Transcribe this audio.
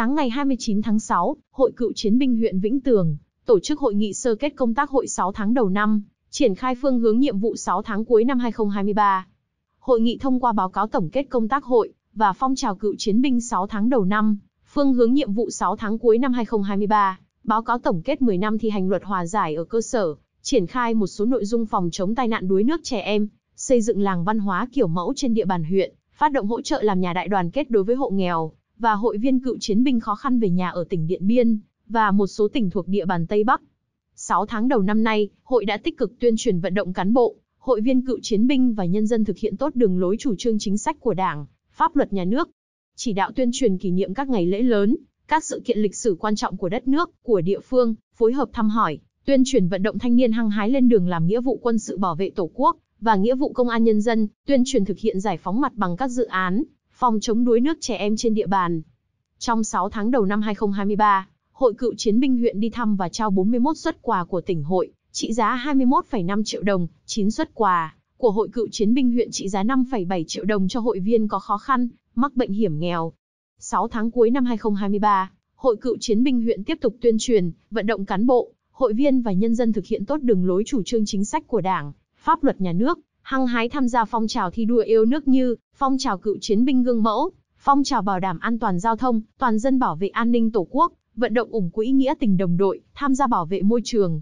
Sáng ngày 29 tháng 6, Hội Cựu Chiến binh huyện Vĩnh Tường tổ chức hội nghị sơ kết công tác hội 6 tháng đầu năm, triển khai phương hướng nhiệm vụ 6 tháng cuối năm 2023. Hội nghị thông qua báo cáo tổng kết công tác hội và phong trào cựu chiến binh 6 tháng đầu năm, phương hướng nhiệm vụ 6 tháng cuối năm 2023, báo cáo tổng kết 10 năm thi hành luật hòa giải ở cơ sở, triển khai một số nội dung phòng chống tai nạn đuối nước trẻ em, xây dựng làng văn hóa kiểu mẫu trên địa bàn huyện, phát động hỗ trợ làm nhà đại đoàn kết đối với hộ nghèo, và hội viên cựu chiến binh khó khăn về nhà ở tỉnh Điện Biên và một số tỉnh thuộc địa bàn Tây Bắc. 6 tháng đầu năm nay, hội đã tích cực tuyên truyền vận động cán bộ, hội viên cựu chiến binh và nhân dân thực hiện tốt đường lối chủ trương chính sách của Đảng, pháp luật nhà nước, chỉ đạo tuyên truyền kỷ niệm các ngày lễ lớn, các sự kiện lịch sử quan trọng của đất nước, của địa phương, phối hợp thăm hỏi, tuyên truyền vận động thanh niên hăng hái lên đường làm nghĩa vụ quân sự bảo vệ Tổ quốc và nghĩa vụ công an nhân dân, tuyên truyền thực hiện giải phóng mặt bằng các dự án, phòng chống đuối nước trẻ em trên địa bàn. Trong 6 tháng đầu năm 2023, Hội cựu chiến binh huyện đi thăm và trao 41 xuất quà của tỉnh hội, trị giá 21,5 triệu đồng, 9 xuất quà của Hội cựu chiến binh huyện trị giá 5,7 triệu đồng cho hội viên có khó khăn, mắc bệnh hiểm nghèo. 6 tháng cuối năm 2023, Hội cựu chiến binh huyện tiếp tục tuyên truyền, vận động cán bộ, hội viên và nhân dân thực hiện tốt đường lối chủ trương chính sách của Đảng, pháp luật nhà nước, hăng hái tham gia phong trào thi đua yêu nước như phong trào cựu chiến binh gương mẫu, phong trào bảo đảm an toàn giao thông, toàn dân bảo vệ an ninh tổ quốc, vận động ủng quỹ nghĩa tình đồng đội, tham gia bảo vệ môi trường,